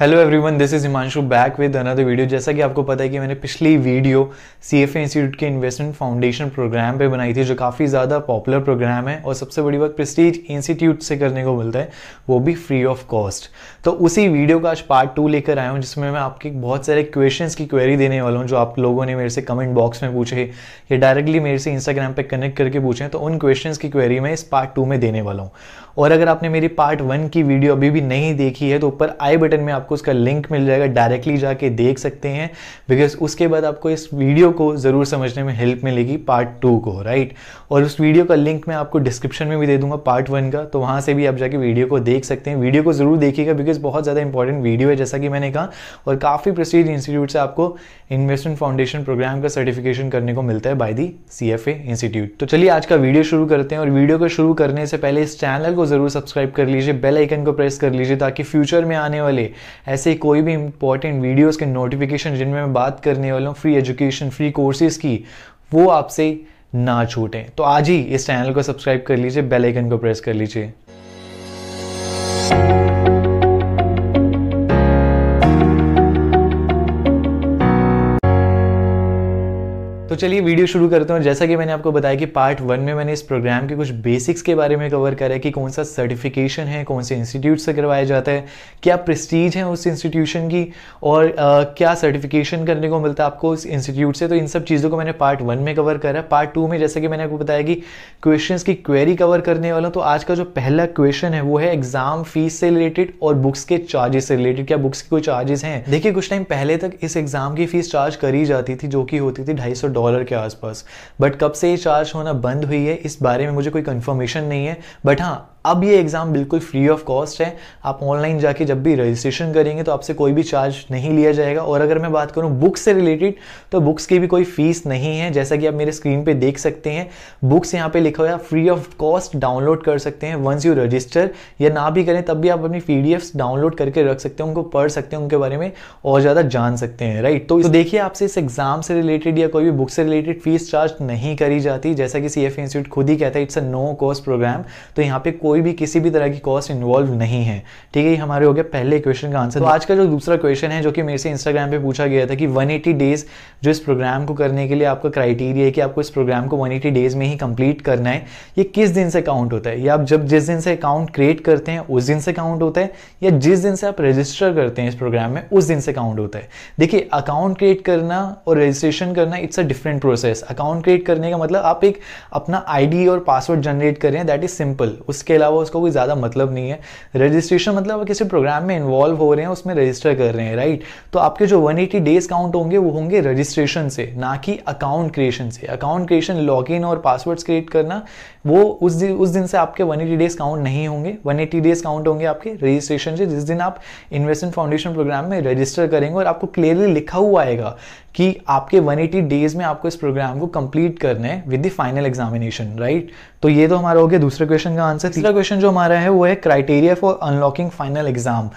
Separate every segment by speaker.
Speaker 1: hello everyone this is Himanshu back with another video जैसा कि आपको पता है कि मैंने पिछली वीडियो सी एफ इंस्टीट्यूट के इन्वेस्टमेंट फाउंडेशन प्रोग्राम पे बनाई थी जो काफ़ी ज़्यादा पॉपुलर प्रोग्राम है और सबसे बड़ी बात प्रेस्टीज इंस्टीट्यूट से करने को मिलता है वो भी फ्री ऑफ कॉस्ट तो उसी वीडियो का आज पार्ट टू लेकर आया हूँ जिसमें मैं आपके बहुत सारे क्वेश्चन की क्वेरी देने वाला हूँ जो आप लोगों ने मेरे से कमेंट बॉक्स में पूछे या डायरेक्टली मेरे से इंस्टाग्राम पर कनेक्ट करके पूछे तो उन क्वेश्चन की क्वेरी मैं इस पार्ट टू में देने वाला हूँ और अगर आपने मेरी पार्ट वन की वीडियो अभी भी नहीं देखी है तो ऊपर आई बटन में आप आपको उसका लिंक मिल जाएगा डायरेक्टली जाके देख सकते हैं बिकॉज उसके बाद आपको इस वीडियो को ज़रूर समझने में हेल्प मिलेगी पार्ट टू को राइट और उस वीडियो का लिंक मैं आपको डिस्क्रिप्शन में भी दे दूंगा पार्ट वन का तो वहाँ से भी आप जाके वीडियो को देख सकते हैं वीडियो को ज़रूर देखिएगा बिकॉज बहुत ज़्यादा इंपॉर्टेंट वीडियो है जैसा कि मैंने कहा और काफ़ी प्रसिद्ध इंस्टीट्यूट से आपको इन्वेस्टमेंट फाउंडेशन प्रोग्राम का सर्टिफिकेशन करने को मिलता है by the c f a institute तो चलिए आज का वीडियो शुरू करते हैं और वीडियो को शुरू करने से पहले इस चैनल को ज़रूर सब्सक्राइब कर लीजिए बेल आइकन को प्रेस कर लीजिए ताकि फ्यूचर में आने वाले ऐसे ही कोई भी इंपॉर्टेंट वीडियोज़ के नोटिफिकेशन जिनमें मैं बात करने वाला हूँ फ्री एजुकेशन फ्री कोर्सेज़ की वो आपसे ना छूटें तो आज ही इस चैनल को सब्सक्राइब कर लीजिए बेल आइकन को प्रेस कर लीजिए तो चलिए वीडियो शुरू करते हैं जैसा कि मैंने आपको बताया कि पार्ट वन में मैंने इस प्रोग्राम के कुछ बेसिक्स के बारे में कवर करा है कि कौन सा सर्टिफिकेशन है कौन से इंस्टीट्यूट से करवाया जाता है क्या प्रेस्टीज है उस इंस्टीट्यूशन की और आ, क्या सर्टिफिकेशन करने को मिलता है आपको उस इंस्टीट्यूट से तो इन सब चीज़ों को मैंने पार्ट वन में कवर करा है पार्ट टू में जैसा कि मैंने आपको बताया कि क्वेश्चन की क्वेरी कवर करने वाला तो आज का जो पहला क्वेश्चन है वो है एग्जाम फीस से रिलेटेड और बुक्स के चार्जेस से रिलेटेड क्या बुक्स के कोई चार्जेस हैं देखिए कुछ टाइम पहले तक इस एग्जाम की फीस चार्ज करी जाती थी जो कि होती थी ढाई सौ डॉलर के आसपास बट कब से ये चार्ज होना बंद हुई है इस बारे में मुझे कोई कंफर्मेशन नहीं है बट हाँ अब ये एग्ज़ाम बिल्कुल फ्री ऑफ कॉस्ट है आप ऑनलाइन जाके जब भी रजिस्ट्रेशन करेंगे तो आपसे कोई भी चार्ज नहीं लिया जाएगा और अगर मैं बात करूँ बुक्स से रिलेटेड तो बुक्स की भी कोई फीस नहीं है जैसा कि आप मेरे स्क्रीन पे देख सकते हैं बुक्स यहाँ पे लिखा हुआ है फ्री ऑफ कॉस्ट डाउनलोड कर सकते हैं वंस यू रजिस्टर या ना भी करें तब भी आप अपनी पी डाउनलोड करके रख सकते हैं उनको पढ़ सकते हैं उनके बारे में और ज़्यादा जान सकते हैं राइट तो, तो देखिए आपसे इस एग्ज़ाम से रिलेटेड या कोई भी बुक से रिलेटेड फीस चार्ज नहीं करी जाती जैसा कि सी इंस्टीट्यूट खुद ही कहता है it's a no cost program तो यहाँ पे कोई कोई भी किसी भी तरह की कॉस्ट इन्वॉल्व नहीं है ठीक है हमारे हो गया पहले क्वेश्चन का आंसर तो आज का जो दूसरा क्वेश्चन है जो कि मेरे से इंस्टाग्राम पे पूछा गया था कि 180 डेज जो इस प्रोग्राम को करने के लिए आपका क्राइटेरिया है कि आपको इस प्रोग्राम को 180 डेज में ही कंप्लीट करना है ये किस दिन से काउंट होता है या आप जब जिस दिन से अकाउंट क्रिएट करते हैं उस दिन से काउंट होता है या जिस दिन से आप रजिस्टर करते हैं इस प्रोग्राम में उस दिन से काउंट होता है देखिए अकाउंट क्रिएट करना और रजिस्ट्रेशन करना it's a different process account create करने का मतलब आप एक अपना आईडी और पासवर्ड जनरेट कर रहे हैं दैट इज सिंपल उसके अलावा उसको कोई ज़्यादा मतलब नहीं है रजिस्ट्रेशन मतलब किसी प्रोग्राम में इन्वॉल्व हो रहे हैं उसमें रजिस्टर कर रहे हैं राइट तो आपके जो 180 डेज काउंट होंगे वो होंगे रजिस्ट्रेशन से ना कि अकाउंट क्रिएशन से अकाउंट क्रिएशन लॉगिन और पासवर्ड्स क्रिएट करना वो उस दिन उस दिन से आपके 180 डेज काउंट नहीं होंगे 180 डेज काउंट होंगे आपके रजिस्ट्रेशन से जिस दिन आप इन्वेस्टमेंट फाउंडेशन प्रोग्राम में रजिस्टर करेंगे और आपको क्लियरली लिखा हुआ आएगा कि आपके 180 डेज में आपको इस प्रोग्राम को कंप्लीट करना है with the final examination right तो ये तो हमारा हो गया दूसरे क्वेश्चन का आंसर तीसरा क्वेश्चन जो हमारा है वो है criteria for unlocking final exam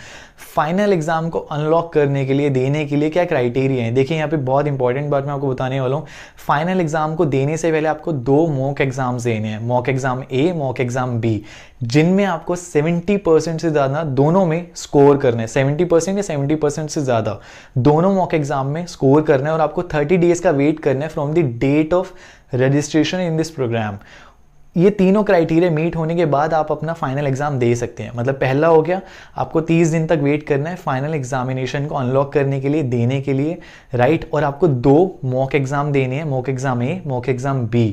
Speaker 1: final exam को अनलॉक करने के लिए देने के लिए क्या क्राइटेरिया है देखिए यहाँ पे बहुत इंपॉर्टेंट बात मैं आपको बताने वाला हूँ फाइनल एग्जाम को देने से पहले आपको दो मॉक एग्जाम्स देने हैं mock exam A mock exam B जिनमें आपको 70 परसेंट से ज़्यादा दोनों में स्कोर करना है 70 परसेंट या 70 परसेंट से ज़्यादा दोनों मॉक एग्जाम में स्कोर करना है और आपको 30 डेज का वेट करना है from the date of registration in this program ये तीनों क्राइटेरिया मीट होने के बाद आप अपना फाइनल एग्ज़ाम दे सकते हैं मतलब पहला हो गया आपको 30 दिन तक वेट करना है फाइनल एग्जामिनेशन को अनलॉक करने के लिए देने के लिए राइट और आपको दो मॉक एग्ज़ाम देने हैं mock exam A mock exam B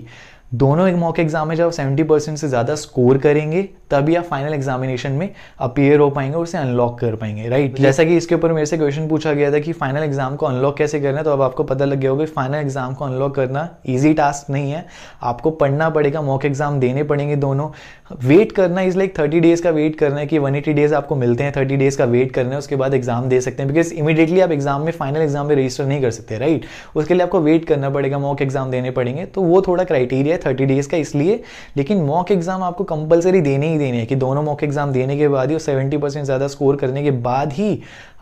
Speaker 1: दोनों एक मॉक एग्जाम में जब सेवेंटी परसेंट से ज़्यादा स्कोर करेंगे तभी आप फाइनल एग्जामिनेशन में अपियर हो पाएंगे और उसे अनलॉक कर पाएंगे राइट जैसा कि इसके ऊपर मेरे से क्वेश्चन पूछा गया था कि फाइनल एग्जाम को अनलॉक कैसे करना है तो अब आपको पता लग गया होगा फाइनल एग्जाम को अनलॉक करना ईजी टास्क नहीं है आपको पढ़ना पड़ेगा मॉक एग्जाम देने पड़ेंगे दोनों वेट करना इज लाइक थर्टी डेज का वेट करना है कि वन एटी डेज आपको मिलते हैं थर्टी डेज का वेट करना है उसके बाद एग्जाम दे सकते हैं बिकॉज इमीडिएटली आप एग्जाम में फाइनल एग्जाम में रजिस्टर नहीं कर सकते राइट उसके लिए आपको वेट करना पड़ेगा मॉक एग्जाम देने पड़ेंगे तो वो थोड़ा क्राइटेरिया है थर्टी डेज का इसलिए लेकिन मॉक एग्जाम आपको कंपलसरी देने ही देने हैं कि दोनों मॉक एग्ज़ाम देने के बाद ही और सेवेंटी परसेंट ज़्यादा स्कोर करने के बाद ही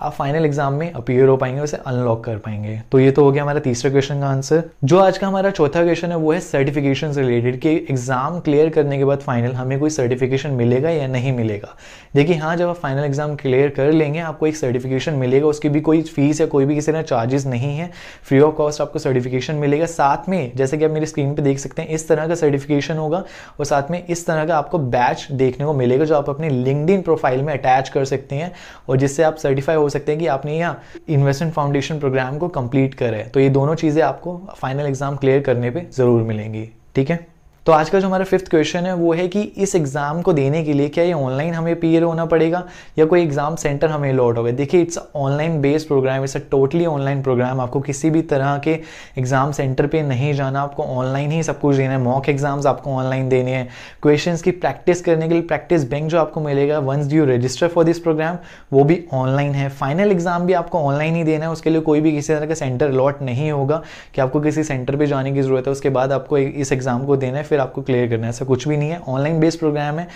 Speaker 1: आप फाइनल एग्जाम में अपीयर हो पाएंगे उसे अनलॉक कर पाएंगे तो ये तो हो गया हमारा तीसरा क्वेश्चन का आंसर जो आज का हमारा चौथा क्वेश्चन है वो है सर्टिफिकेशन रिलेटेड कि एग्जाम क्लियर करने के बाद फाइनल हमें कोई सर्टिफिकेशन मिलेगा या नहीं मिलेगा देखिए हाँ जब आप फाइनल एग्जाम क्लियर कर लेंगे आपको एक सर्टिफिकेशन मिलेगा उसकी भी कोई फीस या कोई भी किसी तरह चार्जेस नहीं है फ्री ऑफ कॉस्ट आपको सर्टिफिकेशन मिलेगा साथ में जैसे कि आप मेरी स्क्रीन पर देख सकते हैं इस तरह का सर्टिफिकेशन होगा और साथ में इस तरह का आपको बैच देखने को मिलेगा जो आप अपने लिंकड प्रोफाइल में अटैच कर सकते हैं और जिससे आप सर्टिफाई हो सकते हैं कि आपने यहाँ इन्वेस्टमेंट फाउंडेशन प्रोग्राम को कंप्लीट करें तो ये दोनों चीज़ें आपको फाइनल एग्जाम क्लियर करने पर ज़रूर मिलेंगी ठीक है तो आज का जो हमारा फिफ्थ क्वेश्चन है वो है कि इस एग्ज़ाम को देने के लिए क्या ये ऑनलाइन हमें पीयर होना पड़ेगा या कोई एग्ज़ाम सेंटर हमें अलॉट होगा देखिए it's online based program it's a totally online program आपको किसी भी तरह के एग्ज़ाम सेंटर पे नहीं जाना आपको ऑनलाइन ही सब कुछ देना है मॉक एग्ज़ाम्स आपको ऑनलाइन देने हैं क्वेश्चन की प्रैक्टिस करने के लिए प्रैक्टिस बैंक जो आपको मिलेगा once you register for this program वो भी ऑनलाइन है फाइनल एग्ज़ाम भी आपको ऑनलाइन ही देना है उसके लिए कोई भी किसी तरह का सेंटर अलॉट नहीं होगा कि आपको किसी सेंटर पर जाने की ज़रूरत है उसके बाद आपको इस एग्ज़ाम को देना है फिर आपको क्लियर करना है ऐसा कुछ भी नहीं है ऑनलाइन बेस्ड प्रोग्राम है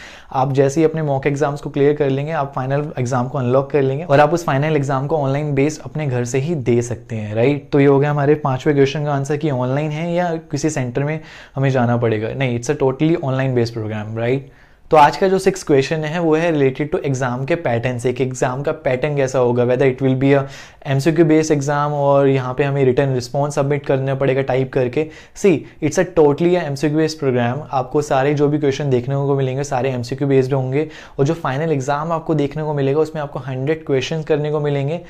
Speaker 1: आप जैसे ही अपने मॉक एग्जाम्स को क्लियर कर लेंगे आप फाइनल एग्जाम को अनलॉक कर लेंगे और आप उस फाइनल एग्जाम को ऑनलाइन बेस्ड अपने घर से ही दे सकते हैं राइट तो ये हो गया हमारे पांचवें क्वेश्चन का आंसर कि ऑनलाइन है या किसी सेंटर में हमें जाना पड़ेगा नहीं it's a totally online based program right तो आज का जो सिक्स क्वेश्चन है वो है रिलेटेड टू एग्जाम के पैटर्न से एग्जाम का पैटर्न कैसा होगा whether it will be a M C Q based exam और यहाँ पे हमें रिटर्न रिस्पॉन्स सबमिट करना पड़ेगा टाइप करके see it's a totally M C Q based program आपको सारे जो भी क्वेश्चन देखने को मिलेंगे सारे एम सी क्यू बेस्ड होंगे और जो फाइनल एग्जाम आपको देखने को मिलेगा उसमें आपको हंड्रेड क्वेश्चन करने को मिलेंगे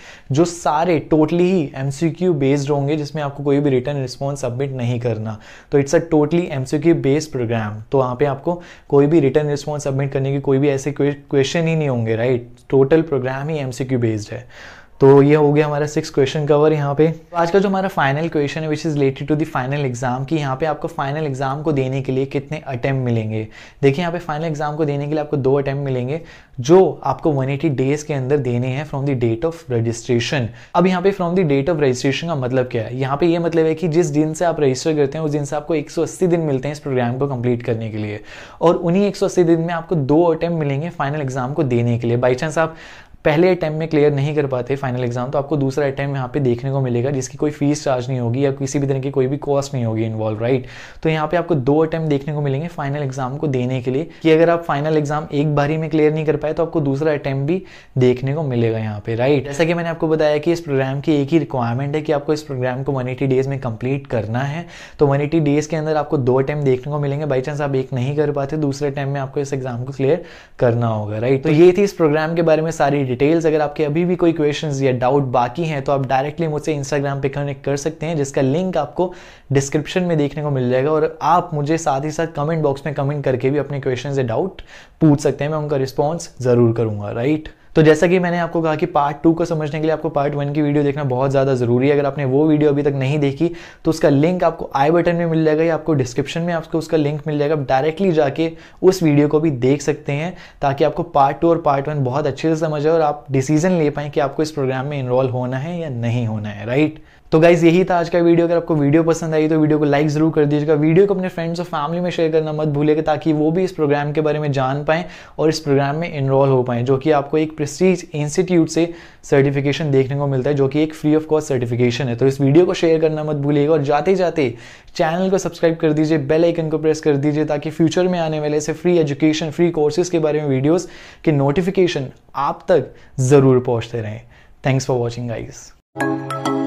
Speaker 1: जो सारे टोटली ही एम सी क्यू बेस्ड होंगे जिसमें आपको कोई भी रिटर्न रिस्पॉन्स सबमिट नहीं करना तो it's a totally M C Q based program तो वहाँ पे आपको कोई भी रिटर्न रिस्पॉन्स सबमिट करने के कोई भी ऐसे क्वेश्चन ही नहीं होंगे राइट टोटल प्रोग्राम ही एम बेस्ड है तो ये हो गया हमारा सिक्स क्वेश्चन कवर यहाँ पे तो आज का जो हमारा फाइनल क्वेश्चन है which is related to the final exam की यहाँ पे आपको फाइनल एग्जाम को देने के लिए कितने अटैम्प्ट मिलेंगे देखिए यहाँ पे फाइनल एग्जाम को देने के लिए आपको दो अटैम्प मिलेंगे जो आपको 180 डेज के अंदर देने हैं from the date of registration अब यहाँ पे from the date of registration का मतलब क्या है यहाँ पे ये मतलब है कि जिस दिन से आप रजिस्टर करते हैं उस दिन से आपको 180 दिन मिलते हैं इस प्रोग्राम को कंप्लीट करने के लिए और उन्हीं 180 दिन में आपको दो अटैम्प्ट मिलेंगे फाइनल एग्जाम को देने के लिए बाई चांस आप पहले अटैम्प में क्लियर नहीं कर पाते फाइनल एग्जाम तो आपको दूसरा अटैम्प यहाँ पे देखने को मिलेगा जिसकी कोई फीस चार्ज नहीं होगी या किसी भी तरह की कोई भी कॉस्ट नहीं होगी इन्वॉल्व राइट तो यहाँ पे आपको दो अटैम्प देखने को मिलेंगे फाइनल एग्जाम को देने के लिए कि अगर आप फाइनल एग्जाम एक बारी में क्लियर नहीं कर पाए तो आपको दूसरा अटैम्प भी देखने को मिलेगा यहाँ पे राइट जैसा कि मैंने आपको बताया कि इस प्रोग्राम की एक ही रिक्वायरमेंट है कि आपको इस प्रोग्राम को वन डेज में कंप्लीट करना है तो वन डेज के अंदर आपको दो अटैम्प देखने को मिलेंगे बाई चांस आप एक नहीं कर पाते दूसरे अटैम्प में आपको इस एग्जाम को क्लियर करना होगा राइट तो ये थी इस प्रोग्राम के बारे में सारी डिटेल्स अगर आपके अभी भी कोई क्वेश्चन या डाउट बाकी हैं तो आप डायरेक्टली मुझसे इंस्टाग्राम पर कनेक्ट कर सकते हैं जिसका लिंक आपको डिस्क्रिप्शन में देखने को मिल जाएगा और आप मुझे साथ ही साथ कमेंट बॉक्स में कमेंट करके भी अपने क्वेश्चन या डाउट पूछ सकते हैं मैं उनका रिस्पॉन्स ज़रूर करूँगा राइट तो जैसा कि मैंने आपको कहा कि पार्ट टू को समझने के लिए आपको पार्ट वन की वीडियो देखना बहुत ज़्यादा ज़रूरी है अगर आपने वो वीडियो अभी तक नहीं देखी तो उसका लिंक आपको आई बटन में मिल जाएगा या आपको डिस्क्रिप्शन में आपको उसका लिंक मिल जाएगा आप डायरेक्टली जाके उस वीडियो को भी देख सकते हैं ताकि आपको पार्ट टू और पार्ट वन बहुत अच्छे से समझ आए और आप डिसीजन ले पाएं कि आपको इस प्रोग्राम में इन्वॉल्व होना है या नहीं होना है राइट तो गाइज यही था आज का वीडियो अगर आपको वीडियो पसंद आई तो वीडियो को लाइक जरूर कर दीजिएगा वीडियो को अपने फ्रेंड्स और फैमिली में शेयर करना मत भूलिएगा ताकि वो भी इस प्रोग्राम के बारे में जान पाएं और इस प्रोग्राम में इनरोल हो पाएं जो कि आपको एक प्रेस्टीज इंस्टीट्यूट से सर्टिफिकेशन देखने को मिलता है जो कि एक फ्री ऑफ कॉस्ट सर्टिफिकेशन है तो इस वीडियो को शेयर करना मत भूलिएगा और जाते जाते चैनल को सब्सक्राइब कर दीजिए बेल आइकन को प्रेस कर दीजिए ताकि फ्यूचर में आने वाले ऐसे फ्री एजुकेशन फ्री कोर्सेज के बारे में वीडियोज़ के नोटिफिकेशन आप तक ज़रूर पहुंचते रहें थैंक्स फॉर वॉचिंग गाइज़